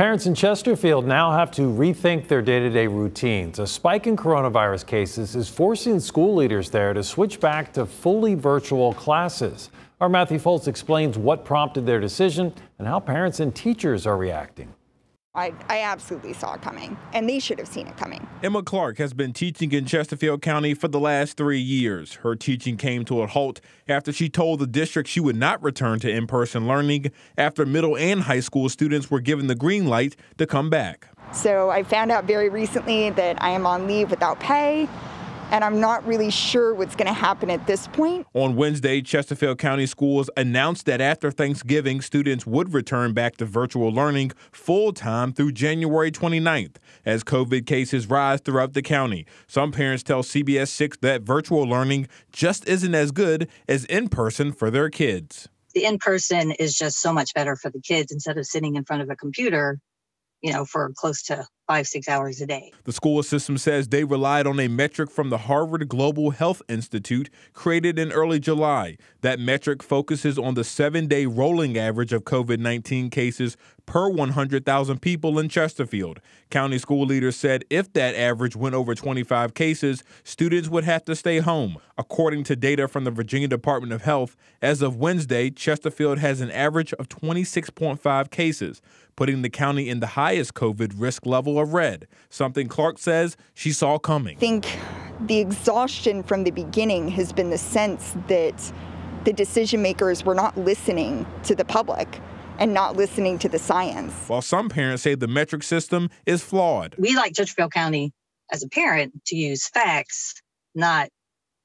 Parents in Chesterfield now have to rethink their day to day routines. A spike in coronavirus cases is forcing school leaders there to switch back to fully virtual classes. Our Matthew Foltz explains what prompted their decision and how parents and teachers are reacting. I, I, absolutely saw it coming, and they should have seen it coming. Emma Clark has been teaching in Chesterfield County for the last three years. Her teaching came to a halt after she told the district she would not return to in person learning after middle and high school students were given the green light to come back. So I found out very recently that I am on leave without pay and I'm not really sure what's going to happen at this point. On Wednesday, Chesterfield County Schools announced that after Thanksgiving, students would return back to virtual learning full time through January 29th as COVID cases rise throughout the county. Some parents tell CBS 6 that virtual learning just isn't as good as in person for their kids the in person is just so much better for the kids instead of sitting in front of a computer you know, for close to five, six hours a day. The school system says they relied on a metric from the Harvard Global Health Institute created in early July. That metric focuses on the seven day rolling average of COVID 19 cases per 100,000 people in Chesterfield. County school leaders said if that average went over 25 cases, students would have to stay home. According to data from the Virginia Department of Health, as of Wednesday, Chesterfield has an average of 26.5 cases, putting the county in the highest COVID risk level of red, something Clark says she saw coming. I think the exhaustion from the beginning has been the sense that the decision makers were not listening to the public and not listening to the science. While some parents say the metric system is flawed. We like Judgeville County as a parent to use facts, not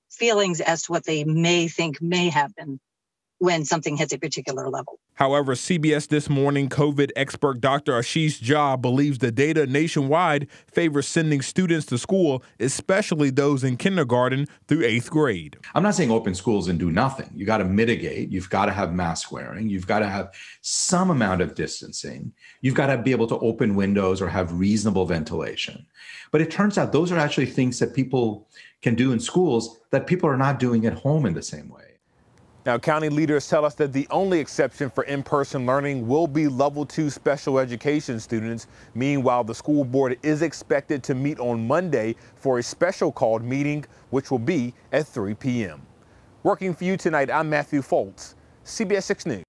feelings as to what they may think may happen when something hits a particular level. However, CBS This Morning COVID expert Dr. Ashish Jha believes the data nationwide favors sending students to school, especially those in kindergarten through eighth grade. I'm not saying open schools and do nothing. You got to mitigate. You've got to have mask wearing. You've got to have some amount of distancing. You've got to be able to open windows or have reasonable ventilation. But it turns out those are actually things that people can do in schools that people are not doing at home in the same way. Now, county leaders tell us that the only exception for in-person learning will be level two special education students. Meanwhile, the school board is expected to meet on Monday for a special called meeting, which will be at 3 p.m. Working for you tonight, I'm Matthew Foltz, CBS 6 News.